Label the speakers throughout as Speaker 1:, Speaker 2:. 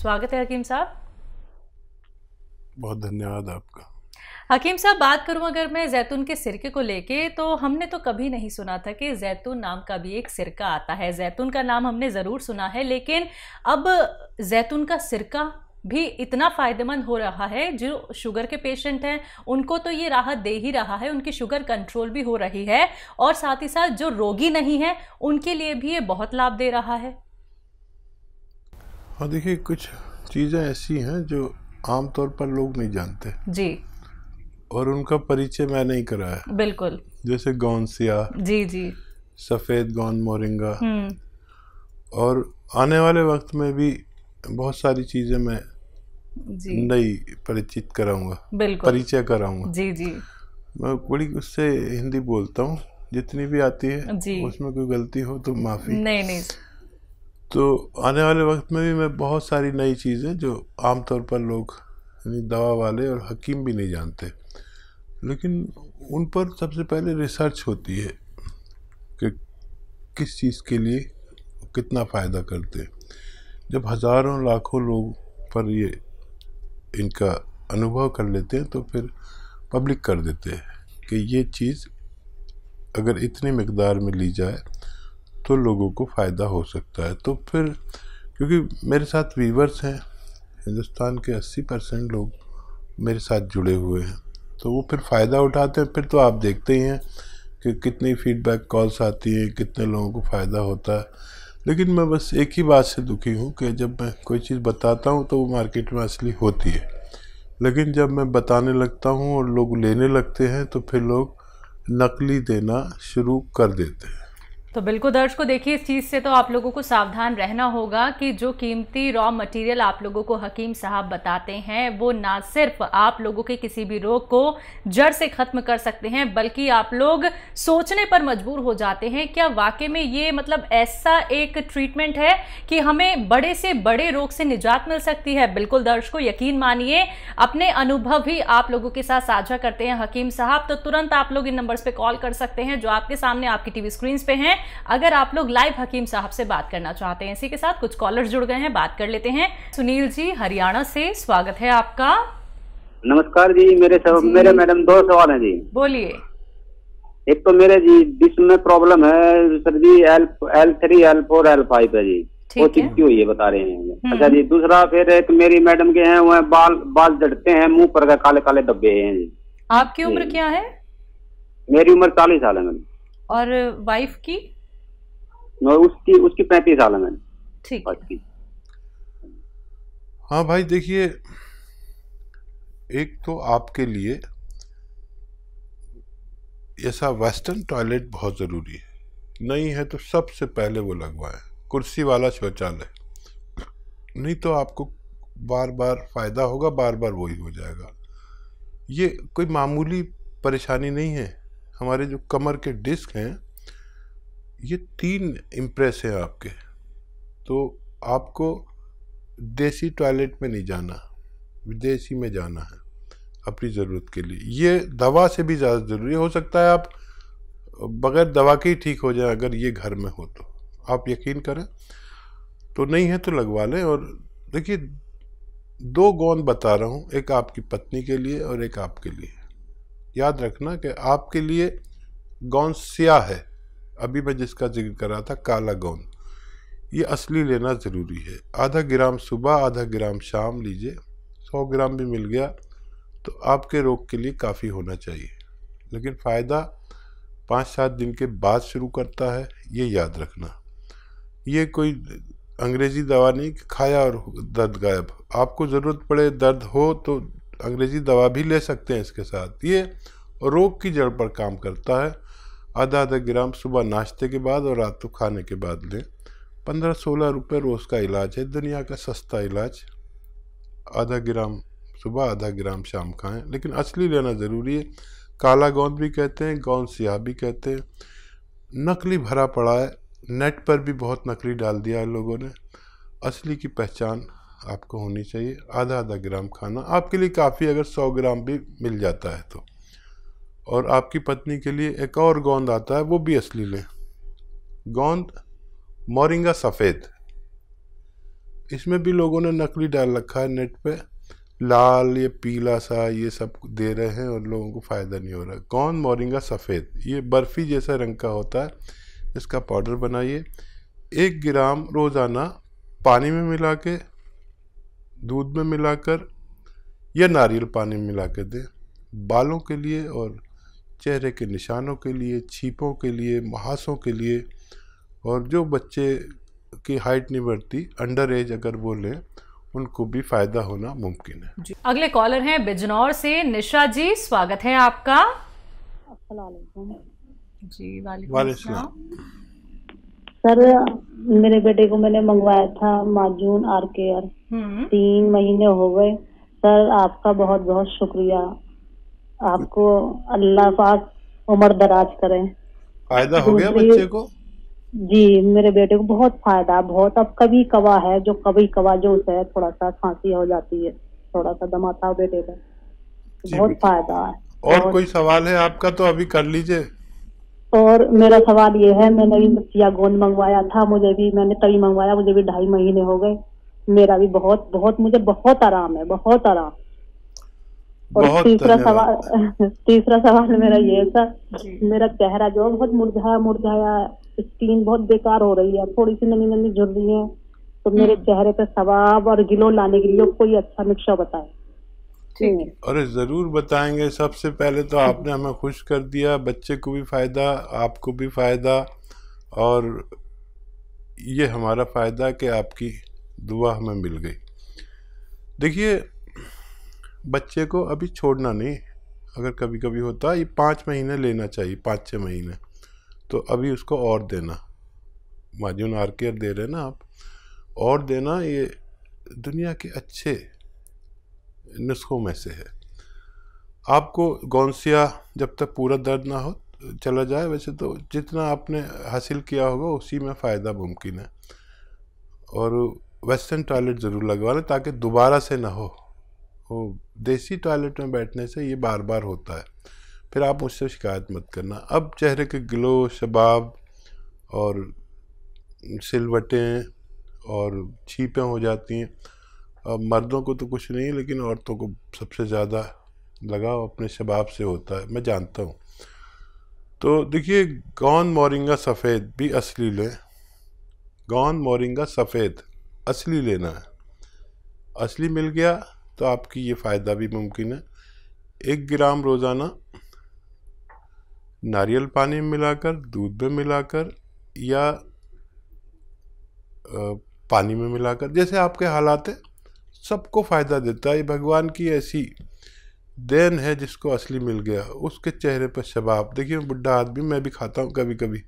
Speaker 1: स्वागत है हकीम साहब
Speaker 2: बहुत धन्यवाद आपका
Speaker 1: हकीम साहब बात करूं अगर मैं जैतून के सिरके को लेके तो हमने तो कभी नहीं सुना था कि जैतून नाम का भी एक सिरका आता है जैतून का नाम हमने ज़रूर सुना है लेकिन अब जैतून का सिरका भी इतना फ़ायदेमंद हो रहा है जो शुगर के पेशेंट हैं उनको तो ये राहत दे ही रहा है उनकी शुगर कंट्रोल भी हो रही है और साथ ही साथ जो रोगी नहीं है उनके लिए भी ये बहुत लाभ दे रहा है
Speaker 2: हाँ देखिए कुछ चीज़ें ऐसी हैं जो आमतौर पर लोग नहीं जानते जी और उनका परिचय मैं नहीं कराया बिल्कुल जैसे गौन सिया जी जी सफ़ेद गौन मोरिंगा हम्म। और आने वाले वक्त में भी बहुत सारी चीज़ें मैं नई परिचित कराऊंगा परिचय कराऊंगा जी जी मैं बड़ी उससे हिंदी बोलता हूँ जितनी भी आती है उसमें कोई गलती हो तो माफ़ी नहीं नहीं तो आने वाले वक्त में भी मैं बहुत सारी नई चीज़ें जो आमतौर पर लोग यानी दवा वाले और हकीम भी नहीं जानते लेकिन उन पर सबसे पहले रिसर्च होती है कि किस चीज़ के लिए कितना फ़ायदा करते हैं जब हज़ारों लाखों लोग पर ये इनका अनुभव कर लेते हैं तो फिर पब्लिक कर देते हैं कि ये चीज़ अगर इतनी मकदार में ली जाए तो लोगों को फ़ायदा हो सकता है तो फिर क्योंकि मेरे साथ वीवर्स हैं हिंदुस्तान के 80 परसेंट लोग मेरे साथ जुड़े हुए हैं तो वो फिर फ़ायदा उठाते हैं फिर तो आप देखते ही हैं कि कितनी फीडबैक कॉल्स आती हैं कितने लोगों को फ़ायदा होता है लेकिन मैं बस एक ही बात से दुखी हूँ कि जब मैं कोई चीज़ बताता हूँ तो वो मार्केट में असली होती है लेकिन जब मैं बताने लगता हूँ और लोग लेने लगते हैं तो फिर लोग नकली देना शुरू कर देते हैं
Speaker 1: तो बिल्कुल दर्श को देखिए इस चीज़ से तो आप लोगों को सावधान रहना होगा कि जो कीमती रॉ मटेरियल आप लोगों को हकीम साहब बताते हैं वो ना सिर्फ आप लोगों के किसी भी रोग को जड़ से ख़त्म कर सकते हैं बल्कि आप लोग सोचने पर मजबूर हो जाते हैं क्या वाकई में ये मतलब ऐसा एक ट्रीटमेंट है कि हमें बड़े से बड़े रोग से निजात मिल सकती है बिल्कुल दर्श को यकीन मानिए अपने अनुभव भी आप लोगों के साथ साझा करते हैं हकीम साहब तो तुरंत आप लोग इन नंबर्स पर कॉल कर सकते हैं जो आपके सामने आपकी टीवी स्क्रीन पर हैं अगर आप लोग लाइव हकीम साहब से बात करना चाहते हैं इसी के साथ कुछ कॉलर जुड़ गए हैं बात कर लेते हैं सुनील जी हरियाणा से स्वागत है आपका
Speaker 3: नमस्कार जी मेरे सब मेरे मैडम दो सवाल है जी बोलिए एक तो मेरे जी डिस्क में प्रॉब्लम है सर जी L L three L four L five है जी वो चीज क्यों ये बता रहे हैं हम्म। अच्छा जी दूसरा फिर एक मेरी मैडम के हैं है, बाल बाल जड़ते हैं मुंह पर काले काले डब्बे हैं जी
Speaker 1: आपकी उम्र क्या है
Speaker 3: मेरी उम्र चालीस साल है मैडम
Speaker 1: और वाइफ की
Speaker 3: उसकी उसकी पैंतीस साल है मैंने ठीक
Speaker 2: हाँ भाई देखिए एक तो आपके लिए ऐसा वेस्टर्न टॉयलेट बहुत ज़रूरी है नहीं है तो सबसे पहले वो लगवाएं कुर्सी वाला शौचालय नहीं तो आपको बार बार फ़ायदा होगा बार बार वही हो जाएगा ये कोई मामूली परेशानी नहीं है हमारे जो कमर के डिस्क हैं ये तीन इम्प्रेस हैं आपके तो आपको देसी टॉयलेट में नहीं जाना विदेशी में जाना है अपनी ज़रूरत के लिए ये दवा से भी ज़्यादा ज़रूरी हो सकता है आप बगैर दवा के ही ठीक हो जाए अगर ये घर में हो तो आप यकीन करें तो नहीं है तो लगवा लें और देखिए दो गौन बता रहा हूँ एक आपकी पत्नी के लिए और एक आपके लिए याद रखना कि आपके लिए गौन स्या है अभी मैं जिसका जिक्र कर रहा था काला गोंद ये असली लेना ज़रूरी है आधा ग्राम सुबह आधा ग्राम शाम लीजिए सौ ग्राम भी मिल गया तो आपके रोग के लिए काफ़ी होना चाहिए लेकिन फ़ायदा पाँच सात दिन के बाद शुरू करता है ये याद रखना ये कोई अंग्रेज़ी दवा नहीं कि खाया और दर्द गायब आपको ज़रूरत पड़े दर्द हो तो अंग्रेज़ी दवा भी ले सकते हैं इसके साथ ये रोग की जड़ पर काम करता है आधा आधा ग्राम सुबह नाश्ते के बाद और रात को खाने के बाद लें पंद्रह सोलह रुपये रोज़ का इलाज है दुनिया का सस्ता इलाज आधा ग्राम सुबह आधा ग्राम शाम खाएं लेकिन असली लेना ज़रूरी है काला गोंद भी कहते हैं गोंद सियाह भी कहते हैं नकली भरा पड़ा है नेट पर भी बहुत नकली डाल दिया है लोगों ने असली की पहचान आपको होनी चाहिए आधा आधा ग्राम खाना आपके लिए काफ़ी अगर सौ ग्राम भी मिल जाता है तो और आपकी पत्नी के लिए एक और गोंद आता है वो भी असली लें गोंद मोरिंगा सफ़ेद इसमें भी लोगों ने नकली डाल रखा है नेट पे लाल ये पीला सा ये सब दे रहे हैं और लोगों को फ़ायदा नहीं हो रहा गोंद मोरिंगा सफ़ेद ये बर्फ़ी जैसा रंग का होता है इसका पाउडर बनाइए एक ग्राम रोज़ाना पानी में मिला के दूध में मिलाकर या नारियल पानी में मिला के दें बालों के लिए और चेहरे के निशानों के लिए छीपों के लिए महासों के लिए और जो बच्चे की हाइट नहीं बढ़ती अंडर एज अगर वो लें उनको भी फायदा होना मुमकिन
Speaker 1: है अगले कॉलर हैं बिजनौर से निशा जी स्वागत है आपका जी वाले
Speaker 3: सर मेरे बेटे को मैंने मंगवाया था माजून आर केयर हम्म। तीन महीने हो गए सर आपका बहुत बहुत शुक्रिया आपको अल्लाह पाक उम्र दराज करे
Speaker 2: फायदा हो गया बच्चे को
Speaker 3: जी मेरे बेटे को बहुत फायदा बहुत अब कभी कवा है जो कभी कवा जो उसे थोड़ा सा खांसी हो जाती है थोड़ा सा दमा था बेटे का बहुत फायदा है
Speaker 2: और, कोई सवाल है आपका तो अभी कर लीजिए
Speaker 3: और मेरा सवाल ये है मैंने भी बच्चिया गोंद मंगवाया था मुझे भी मैंने तभी मंगवाया मुझे भी ढाई महीने हो गए मेरा भी बहुत बहुत मुझे बहुत आराम है बहुत आराम
Speaker 2: और तीसरा सवाल
Speaker 3: तीसरा सवाल मेरा ये था मेरा चेहरा जो बहुत मुरझाया मुरझाया स्किन बहुत बेकार हो रही है थोड़ी सी नमी नमी जुड़ रही है तो मेरे हम्म। चेहरे पे सवाब और गिलो लाने के लिए कोई अच्छा नुस्खा बताए
Speaker 2: हम्म। अरे ज़रूर बताएंगे सबसे पहले तो आपने हमें खुश कर दिया बच्चे को भी फ़ायदा आपको भी फ़ायदा और ये हमारा फ़ायदा कि आपकी दुआ हमें मिल गई देखिए बच्चे को अभी छोड़ना नहीं अगर कभी कभी होता ये पाँच महीने लेना चाहिए पाँच छः महीने तो अभी उसको और देना माजून आर केयर दे रहे ना आप और देना ये दुनिया के अच्छे नुस्खों में से है आपको गौनसिया जब तक पूरा दर्द ना हो चला जाए वैसे तो जितना आपने हासिल किया होगा उसी में फ़ायदा मुमकिन है और वेस्टर्न टॉयलेट ज़रूर लगवा लें ताकि दोबारा से ना हो वो देसी टॉयलेट में बैठने से ये बार बार होता है फिर आप मुझसे शिकायत मत करना अब चेहरे के ग्लो शबाब और सिलवटें और छीपें हो जाती हैं अब मर्दों को तो कुछ नहीं लेकिन औरतों को सबसे ज़्यादा लगाव अपने शबाब से होता है मैं जानता हूँ तो देखिए गौन मोरिंगा सफ़ेद भी असली लें गौन मोरिंगा सफ़ेद असली लेना है असली मिल गया तो आपकी ये फ़ायदा भी मुमकिन है एक ग्राम रोज़ाना नारियल पानी में मिलाकर दूध में मिलाकर या पानी में मिलाकर जैसे आपके हालात हैं सबको फ़ायदा देता है ये भगवान की ऐसी देन है जिसको असली मिल गया उसके चेहरे पर शबाब देखिए बुढ़ा आदमी मैं भी खाता हूँ कभी कभी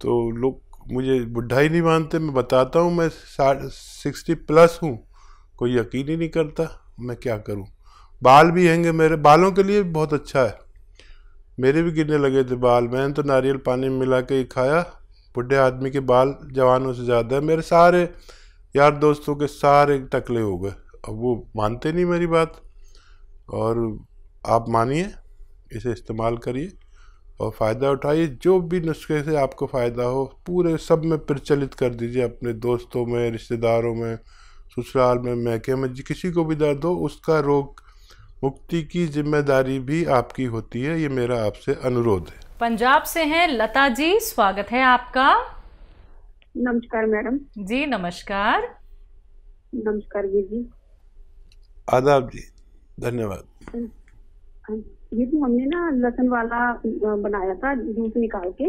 Speaker 2: तो लोग मुझे बुढ़ा ही नहीं मानते मैं बताता हूँ मैं साठ सिक्सटी प्लस हूँ कोई यकीन ही नहीं करता मैं क्या करूँ बाल भी हैंगे मेरे बालों के लिए बहुत अच्छा है मेरे भी गिरने लगे थे बाल मैंने तो नारियल पानी में मिला के ही खाया बुढ़े आदमी के बाल जवानों से ज़्यादा है मेरे सारे यार दोस्तों के सारे टकले हो गए अब वो मानते नहीं मेरी बात और आप मानिए इसे इस्तेमाल करिए और फ़ायदा उठाइए जो भी नुस्खे से आपको फ़ायदा हो पूरे सब में प्रचलित कर दीजिए अपने दोस्तों में रिश्तेदारों में ससुराल में महके किसी को भी दर्द हो उसका रोग मुक्ति की जिम्मेदारी भी आपकी होती है ये मेरा आपसे अनुरोध है
Speaker 1: पंजाब से हैं लता जी स्वागत है आपका नमस्कार मैडम जी नमस्कार नमस्कार जी
Speaker 2: आदाब जी धन्यवाद
Speaker 3: ये तो हमने ना लसन वाला बनाया था जूस निकाल के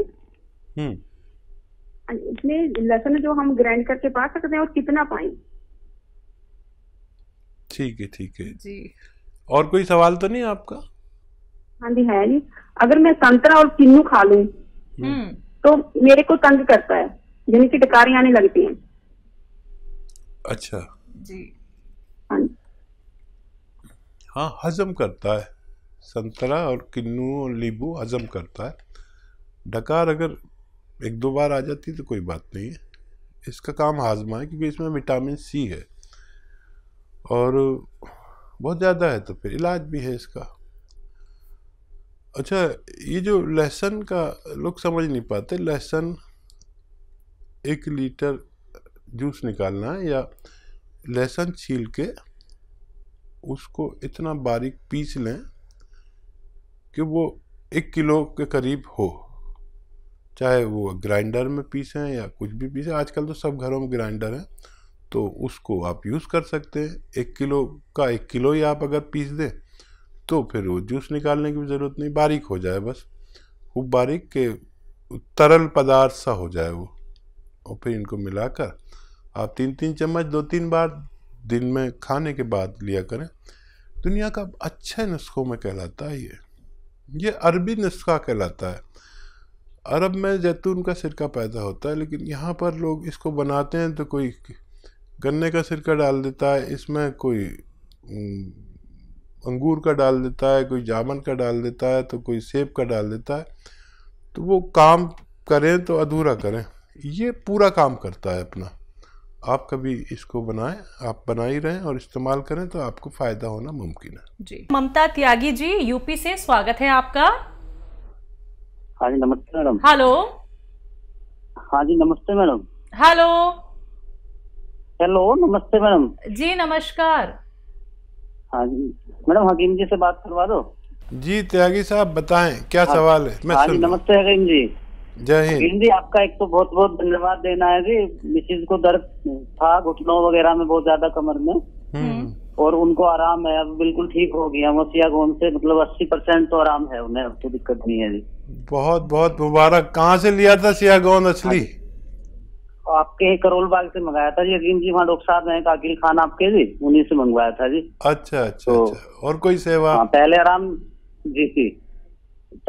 Speaker 2: हम्म।
Speaker 3: इसमें लसन जो हम ग्राइंड करके पा सकते हैं और कितना पाए
Speaker 2: ठीक है ठीक है जी और कोई सवाल तो नहीं आपका
Speaker 3: हाँ जी है जी अगर मैं संतरा और किन्नू खा लू हम्म। हम्म। तो मेरे को तंग करता है यानी कि टकारी आने लगती है
Speaker 2: अच्छा हाँ जी हाँ हजम करता है संतरा और किन्नू और नींबू हजम करता है डकार अगर एक दो बार आ जाती तो कोई बात नहीं है इसका काम हाजमा है क्योंकि इसमें विटामिन सी है और बहुत ज़्यादा है तो फिर इलाज भी है इसका अच्छा ये जो लहसुन का लोग समझ नहीं पाते लहसुन एक लीटर जूस निकालना है या लहसुन छील के उसको इतना बारीक पीस लें कि वो एक किलो के करीब हो चाहे वो ग्राइंडर में पीसें या कुछ भी पीसें आजकल तो सब घरों में ग्राइंडर हैं तो उसको आप यूज़ कर सकते हैं एक किलो का एक किलो ही आप अगर पीस दें तो फिर वो जूस निकालने की भी ज़रूरत नहीं बारीक हो जाए बस वो बारीक के तरल पदार्थ सा हो जाए वो और फिर इनको मिलाकर आप तीन तीन चम्मच दो तीन बार दिन में खाने के बाद लिया करें दुनिया का अच्छे नुस्खों में कहलाता है ये ये अरबी नुस्खा कहलाता है अरब में जैतून का सिरका पैदा होता है लेकिन यहाँ पर लोग इसको बनाते हैं तो कोई गन्ने का सिरका डाल देता है इसमें कोई अंगूर का डाल देता है कोई जामन का डाल देता है तो कोई सेब का डाल देता है तो वो काम करें तो अधूरा करें ये पूरा काम करता है अपना आप कभी इसको बनाएं आप बना ही रहें और इस्तेमाल करें तो आपको फायदा होना मुमकिन है जी
Speaker 1: ममता त्यागी जी यूपी से स्वागत है आपका
Speaker 2: हाँ जी नमस्ते मैडम
Speaker 1: हेलो
Speaker 3: हाँ जी नमस्ते मैडम हेलो हेलो नमस्ते मैडम
Speaker 1: जी नमस्कार
Speaker 2: हाँ जी मैडम हकीम जी से बात करवा दो जी त्यागी साहब बताएं क्या हाँ, सवाल है मैं हाँ नमस्ते हकीम जी जय हिंद हकीम
Speaker 1: जी आपका
Speaker 3: एक तो बहुत बहुत धन्यवाद देना है जी मिसिज को दर्द था घुटनों वगैरह में बहुत ज्यादा कमर में हम्म। हम्म। और उनको आराम है अब बिल्कुल ठीक हो गया मसिया गोन से मतलब अस्सी परसेंट तो आराम है उन्हें
Speaker 2: अब तो दिक्कत नहीं है जी बहुत बहुत मुबारक कहाँ से लिया था सियागोन असली
Speaker 3: आपके करोल बाग से मंगाया था जी यकीन जी वहाँ डॉक्टर साहब हैं अकील खान
Speaker 2: आपके जी उन्हीं से मंगवाया था जी अच्छा अच्छा, तो, अच्छा। और कोई सेवा आ, हाँ, पहले आराम जी जी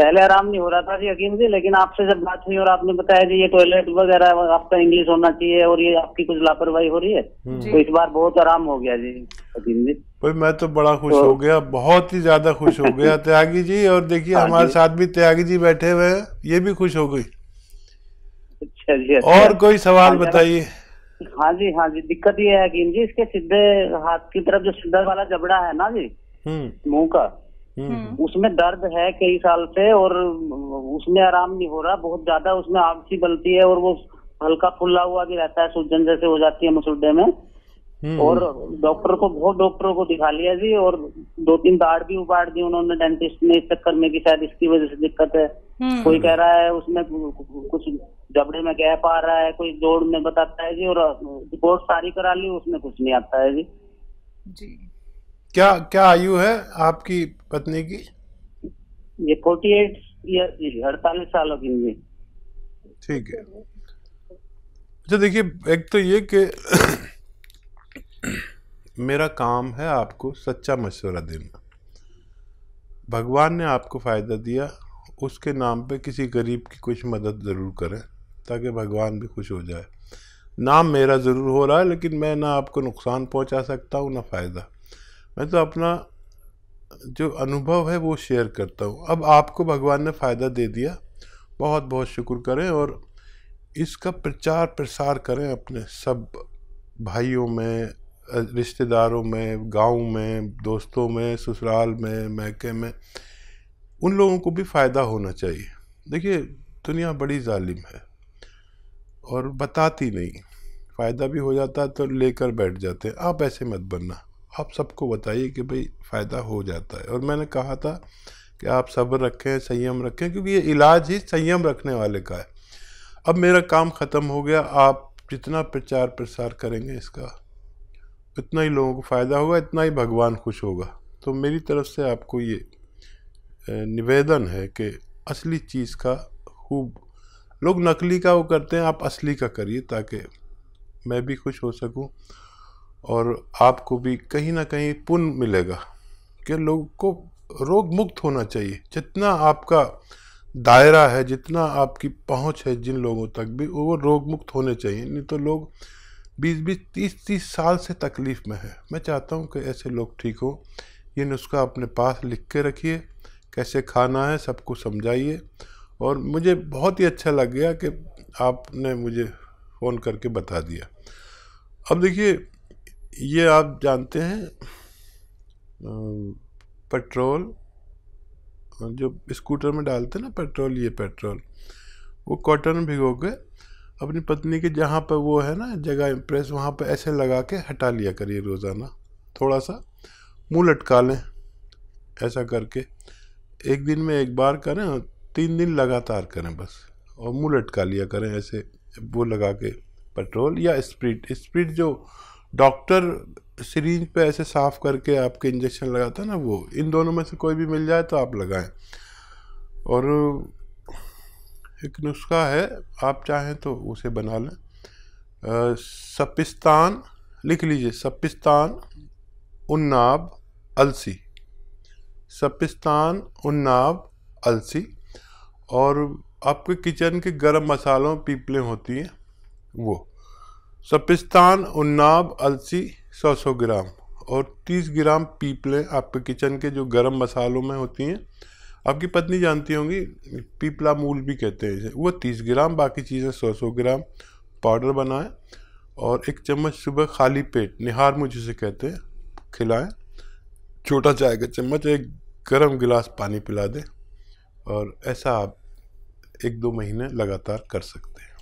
Speaker 3: पहले आराम नहीं हो रहा था जी अकीम जी लेकिन आपसे जब बात हुई और आपने बताया जी ये टॉयलेट वगैरह आपका इंग्लिश होना चाहिए और ये आपकी कुछ लापरवाही हो रही है हम्म। तो इस बार बहुत आराम हो गया जी
Speaker 2: अकीम जी भाई मैं तो बड़ा खुश तो, हो गया बहुत ही ज्यादा खुश हो गया त्यागी जी और देखिए हाँ हमारे साथ भी त्यागी जी बैठे हुए हैं ये भी खुश हो गई
Speaker 3: अच्छा जी अच्छा। और कोई सवाल हाँ, बताइए हाँ जी हाँ जी दिक्कत ये है जी इसके सीधे हाथ की तरफ जो सीधा वाला जबड़ा है ना जी हम्म। मुंह का हम्म। हम्म। उसमें दर्द है कई साल से और उसमें आराम नहीं हो रहा बहुत ज्यादा उसमें आग सी है और वो हल्का फुल्ला हुआ भी रहता है सूजन जैसे हो जाती है मसुड्डे में और डॉक्टर को बहुत डॉक्टरों को दिखा लिया जी और दो तीन दाढ़ भी उबाड़ दी उन्होंने डेंटिस्ट ने इस चक्कर में कि शायद इसकी वजह से दिक्कत है कोई कह रहा है उसमें कुछ जबड़े में गैप आ रहा है कोई जोड़ में बताता है जी और रिपोर्ट सारी करा ली उसमें कुछ नहीं आता है जी जी
Speaker 2: क्या क्या आयु है आपकी पत्नी की
Speaker 3: ये फोर्टी एट अड़तालीस सालों की जी
Speaker 2: ठीक है अच्छा देखिए एक तो ये कि मेरा काम है आपको सच्चा मशवरा देना भगवान ने आपको फ़ायदा दिया उसके नाम पे किसी गरीब की कुछ मदद ज़रूर करें ताकि भगवान भी खुश हो जाए नाम मेरा ज़रूर हो रहा है लेकिन मैं ना आपको नुकसान पहुंचा सकता हूँ ना फ़ायदा मैं तो अपना जो अनुभव है वो शेयर करता हूँ अब आपको भगवान ने फ़ायदा दे दिया बहुत बहुत शुक्र करें और इसका प्रचार प्रसार करें अपने सब भाइयों में रिश्तेदारों में गांव में दोस्तों में ससुराल में महके में उन लोगों को भी फ़ायदा होना चाहिए देखिए दुनिया बड़ी ालिम है और बताती नहीं फ़ायदा भी हो जाता तो लेकर बैठ जाते हैं आप ऐसे मत बनना आप सबको बताइए कि भाई फ़ायदा हो जाता है और मैंने कहा था कि आप सब्र रखें संयम रखें क्योंकि ये इलाज ही संयम रखने वाले का है अब मेरा काम ख़त्म हो गया आप जितना प्रचार प्रसार करेंगे इसका उतना ही लोगों को फ़ायदा होगा इतना ही भगवान खुश होगा तो मेरी तरफ से आपको ये निवेदन है कि असली चीज़ का खूब लोग नकली का वो करते हैं आप असली का करिए ताकि मैं भी खुश हो सकूं और आपको भी कहीं ना कहीं पुण्य मिलेगा कि लोगों को रोग मुक्त होना चाहिए जितना आपका दायरा है जितना आपकी पहुंच है जिन लोगों तक भी वो रोग मुक्त होने चाहिए नहीं तो लोग बीस बीस तीस तीस साल से तकलीफ़ में है मैं चाहता हूँ कि ऐसे लोग ठीक हों ये नुस्खा अपने पास लिख के रखिए कैसे खाना है सबको समझाइए और मुझे बहुत ही अच्छा लग गया कि आपने मुझे फ़ोन करके बता दिया अब देखिए ये आप जानते हैं पेट्रोल जो स्कूटर में डालते हैं ना पेट्रोल ये पेट्रोल वो कॉटन भिगो के अपनी पत्नी के जहाँ पर वो है ना जगह इम्प्रेस वहाँ पर ऐसे लगा के हटा लिया करिए रोज़ाना थोड़ा सा मुंह लटका लें ऐसा करके एक दिन में एक बार करें तीन दिन लगातार करें बस और मुँह लटका लिया करें ऐसे वो लगा के पेट्रोल या स्प्रिट स्प्रिट जो डॉक्टर सीरीज पे ऐसे साफ करके आपके इंजेक्शन लगाता है ना वो इन दोनों में से कोई भी मिल जाए तो आप लगाएं और एक नुस्खा है आप चाहें तो उसे बना लें सपिस्तान लिख लीजिए सपिस्तान उन्नाब अलसी सपिस्तान उन्नाब अलसी और आपके किचन के गरम मसालों पीपलें होती हैं वो सपिस्तान उन्नाब अलसी 100-100 ग्राम और 30 ग्राम पीपलें आपके किचन के जो गरम मसालों में होती हैं आपकी पत्नी जानती होंगी पीपला मूल भी कहते हैं इसे वो 30 ग्राम बाकी चीज़ें 100-100 ग्राम पाउडर बनाएं और एक चम्मच सुबह खाली पेट निहार मुझ जिसे कहते हैं खिलाएं छोटा चाय का चम्मच एक गर्म गिलास पानी पिला दें और ऐसा आप एक दो महीने लगातार कर सकते हैं